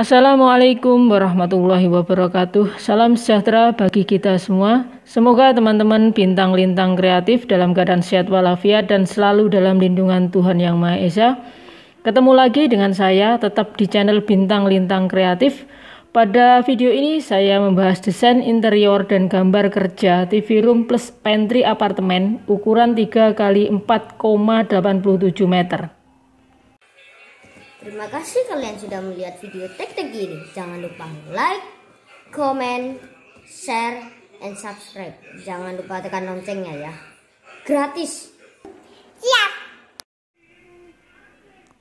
Assalamualaikum warahmatullahi wabarakatuh. Salam sejahtera bagi kita semua. Semoga teman-teman bintang lintang kreatif dalam keadaan sehat walafiat dan selalu dalam lindungan Tuhan Yang Maha Esa. Ketemu lagi dengan saya tetap di channel Bintang Lintang Kreatif. Pada video ini saya membahas desain interior dan gambar kerja TV room plus pantry apartemen ukuran 3 x 4,87 meter. Terima kasih kalian sudah melihat video tek-tek ini. Jangan lupa like, comment, share, and subscribe. Jangan lupa tekan loncengnya ya. Gratis. Siap.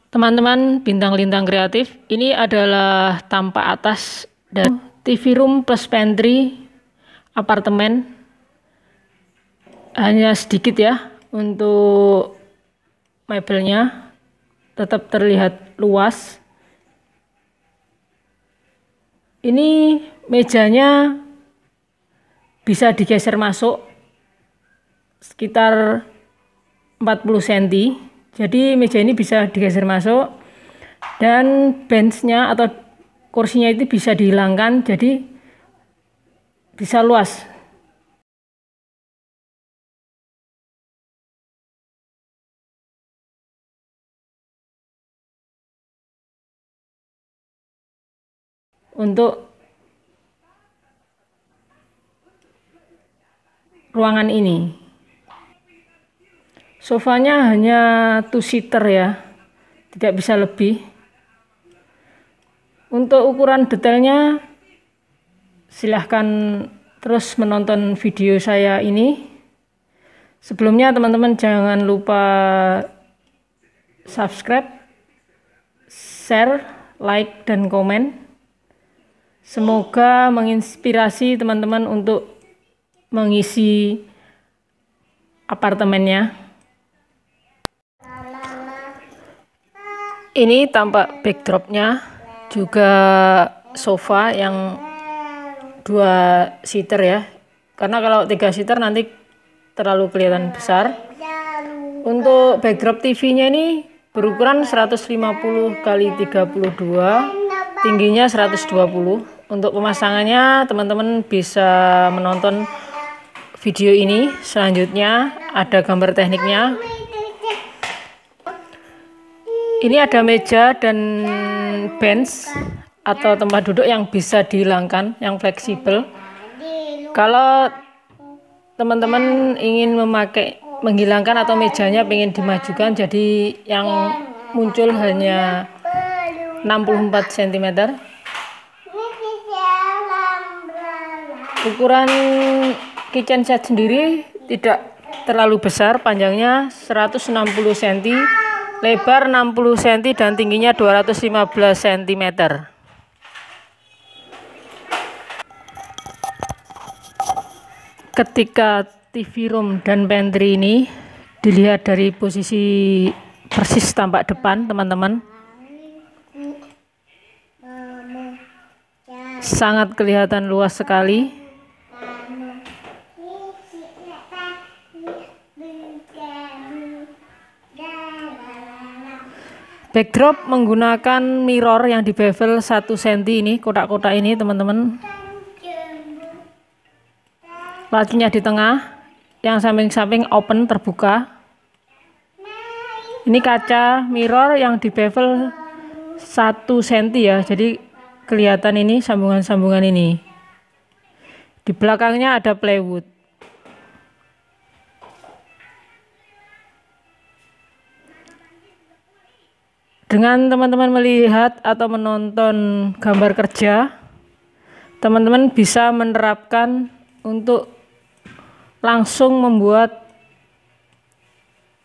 Teman-teman bintang lintang kreatif, ini adalah tampak atas dan TV room plus pantry apartemen. Hanya sedikit ya untuk mebelnya tetap terlihat luas. Ini mejanya bisa digeser masuk sekitar 40 cm. Jadi meja ini bisa digeser masuk dan benchnya atau kursinya itu bisa dihilangkan jadi bisa luas untuk ruangan ini. Sofanya hanya two seater ya, tidak bisa lebih. Untuk ukuran detailnya silahkan terus menonton video saya ini. Sebelumnya teman-teman jangan lupa subscribe, share, like, dan komen. Semoga menginspirasi teman-teman untuk mengisi apartemennya. Ini tampak backdropnya juga sofa yang dua seater ya. Karena kalau tiga seater nanti terlalu kelihatan besar. Untuk backdrop TV-nya ini berukuran 150 x 32, tingginya 120 untuk pemasangannya teman-teman bisa menonton video ini selanjutnya ada gambar tekniknya ini ada meja dan bench atau tempat duduk yang bisa dihilangkan yang fleksibel kalau teman-teman ingin memakai menghilangkan atau mejanya ingin dimajukan jadi yang muncul hanya 64 cm ukuran kitchen set sendiri tidak terlalu besar panjangnya 160 cm lebar 60 cm dan tingginya 215 cm ketika TV room dan pantry ini dilihat dari posisi persis tampak depan teman-teman sangat kelihatan luas sekali backdrop menggunakan mirror yang di bevel 1 cm ini kotak-kotak ini teman-teman lacunya di tengah yang samping-samping open terbuka ini kaca mirror yang di bevel 1 cm ya jadi kelihatan ini sambungan-sambungan ini di belakangnya ada plywood Dengan teman-teman melihat atau menonton gambar kerja, teman-teman bisa menerapkan untuk langsung membuat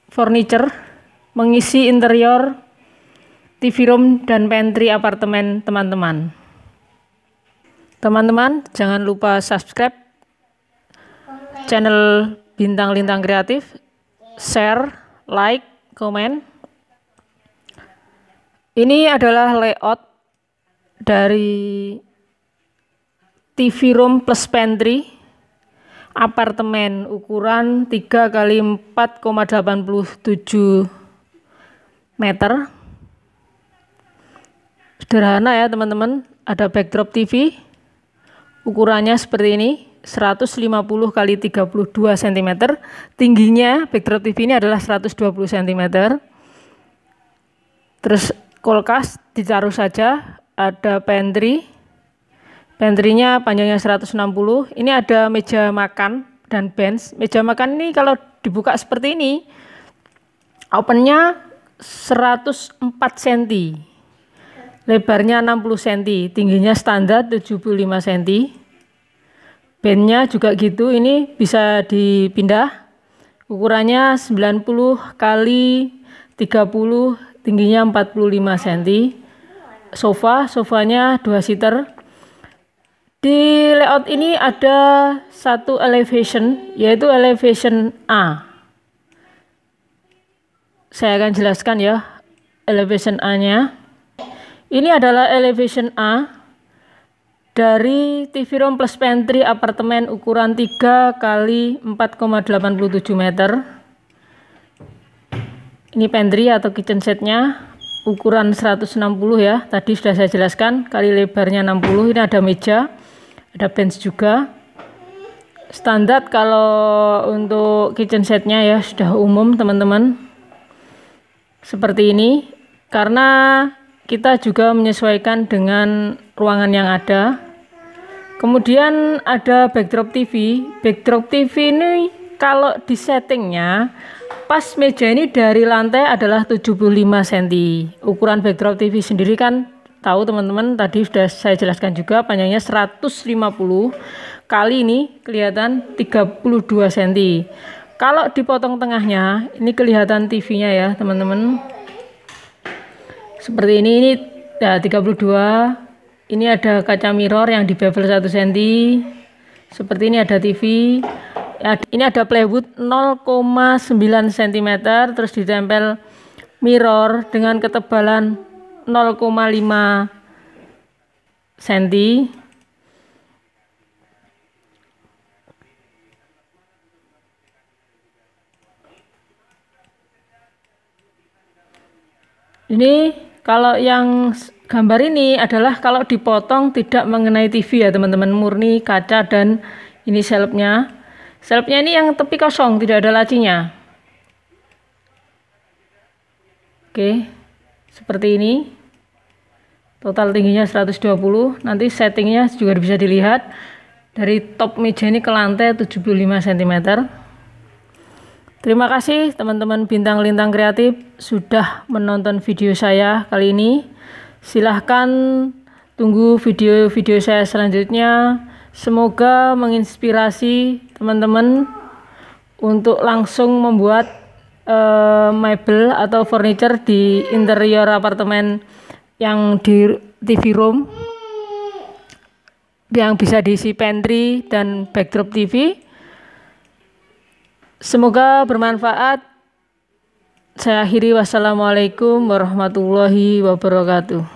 furniture, mengisi interior, TV room, dan pantry apartemen teman-teman. Teman-teman, jangan lupa subscribe channel Bintang Lintang Kreatif, share, like, komen, ini adalah layout dari TV room plus pantry apartemen ukuran 3 kali 4,87 meter sederhana ya teman-teman ada backdrop TV ukurannya seperti ini 150 x 32 cm tingginya backdrop TV ini adalah 120 cm terus kulkas ditaruh saja, ada pantry. Pantrynya panjangnya 160. Ini ada meja makan dan bench. Meja makan ini kalau dibuka seperti ini, opennya 104 cm. Lebarnya 60 cm, tingginya standar 75 cm. Bandnya juga gitu, ini bisa dipindah. Ukurannya 90 kali 30 tingginya 45 cm. Sofa, sofanya dua seater. Di layout ini ada satu elevation, yaitu elevation A. Saya akan jelaskan ya elevation A-nya. Ini adalah elevation A dari TV room plus pantry apartemen ukuran 3 kali 4,87 meter ini pantry atau kitchen setnya ukuran 160 ya tadi sudah saya jelaskan kali lebarnya 60 ini ada meja ada bench juga standar kalau untuk kitchen setnya ya sudah umum teman-teman seperti ini karena kita juga menyesuaikan dengan ruangan yang ada kemudian ada backdrop TV backdrop TV ini kalau di settingnya Pas meja ini dari lantai adalah 75 cm. Ukuran backdrop TV sendiri kan tahu teman-teman tadi sudah saya jelaskan juga panjangnya 150 kali ini kelihatan 32 cm. Kalau dipotong tengahnya ini kelihatan TV-nya ya teman-teman. Seperti ini ini ya 32 ini ada kaca mirror yang di bevel 1 cm. Seperti ini ada TV ini ada plywood 0,9 cm terus ditempel mirror dengan ketebalan 0,5 cm ini kalau yang gambar ini adalah kalau dipotong tidak mengenai TV ya teman-teman murni kaca dan ini selebnya Selapnya ini yang tepi kosong, tidak ada lacinya. Oke, seperti ini. Total tingginya 120. Nanti settingnya juga bisa dilihat dari top meja ini ke lantai 75 cm. Terima kasih teman-teman Bintang Lintang Kreatif sudah menonton video saya kali ini. Silahkan tunggu video-video saya selanjutnya. Semoga menginspirasi teman-teman untuk langsung membuat uh, mebel atau furniture di interior apartemen yang di TV room yang bisa diisi pantry dan backdrop TV. Semoga bermanfaat. Saya akhiri wassalamualaikum warahmatullahi wabarakatuh.